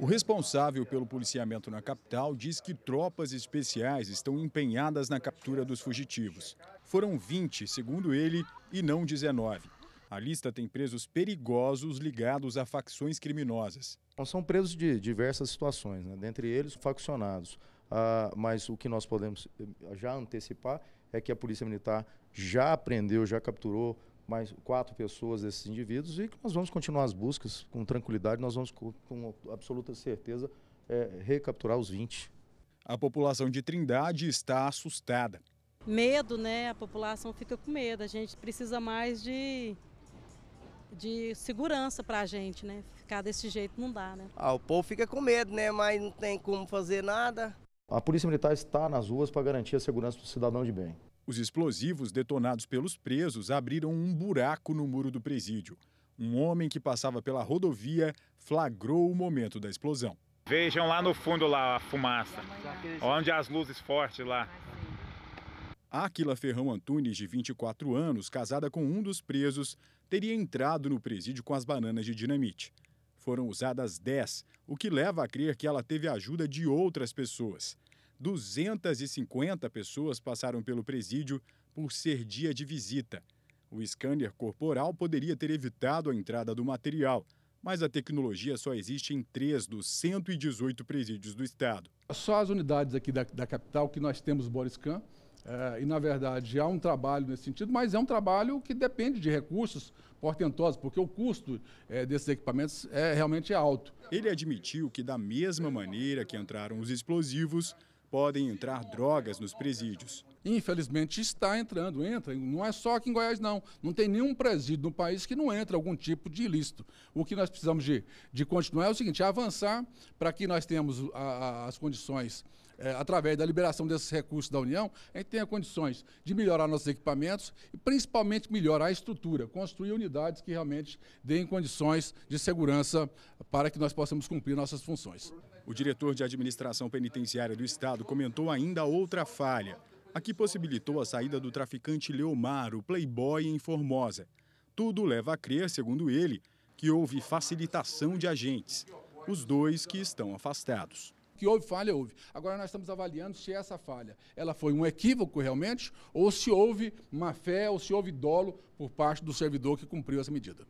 O responsável pelo policiamento na capital diz que tropas especiais estão empenhadas na captura dos fugitivos. Foram 20, segundo ele, e não 19. A lista tem presos perigosos ligados a facções criminosas. Então, são presos de diversas situações, né? dentre eles faccionados. Ah, mas o que nós podemos eh, já antecipar é que a Polícia Militar já prendeu, já capturou mais quatro pessoas desses indivíduos e que nós vamos continuar as buscas com tranquilidade, nós vamos com, com absoluta certeza é, recapturar os 20. A população de Trindade está assustada. Medo, né? A população fica com medo. A gente precisa mais de, de segurança para a gente, né? Ficar desse jeito não dá, né? Ah, o povo fica com medo, né? Mas não tem como fazer nada. A Polícia Militar está nas ruas para garantir a segurança do cidadão de bem. Os explosivos detonados pelos presos abriram um buraco no muro do presídio. Um homem que passava pela rodovia flagrou o momento da explosão. Vejam lá no fundo lá a fumaça, onde as luzes fortes lá. Aquila Ferrão Antunes, de 24 anos, casada com um dos presos, teria entrado no presídio com as bananas de dinamite. Foram usadas 10, o que leva a crer que ela teve a ajuda de outras pessoas. 250 pessoas passaram pelo presídio por ser dia de visita. O scanner corporal poderia ter evitado a entrada do material, mas a tecnologia só existe em três dos 118 presídios do estado. Só as unidades aqui da, da capital que nós temos Boriscan é, e, na verdade, há um trabalho nesse sentido, mas é um trabalho que depende de recursos portentosos, porque o custo é, desses equipamentos é realmente alto. Ele admitiu que, da mesma maneira que entraram os explosivos, podem entrar drogas nos presídios. Infelizmente está entrando, entra. Não é só aqui em Goiás, não. Não tem nenhum presídio no país que não entre algum tipo de ilícito. O que nós precisamos de, de continuar é o seguinte: é avançar para que nós tenhamos a, a, as condições, é, através da liberação desses recursos da União, a gente tenha condições de melhorar nossos equipamentos e principalmente melhorar a estrutura, construir unidades que realmente deem condições de segurança para que nós possamos cumprir nossas funções. O diretor de administração penitenciária do estado comentou ainda outra falha, a que possibilitou a saída do traficante Leomar, o playboy em Formosa. Tudo leva a crer, segundo ele, que houve facilitação de agentes, os dois que estão afastados. Que houve falha, houve. Agora nós estamos avaliando se essa falha ela foi um equívoco realmente ou se houve má fé ou se houve dolo por parte do servidor que cumpriu essa medida.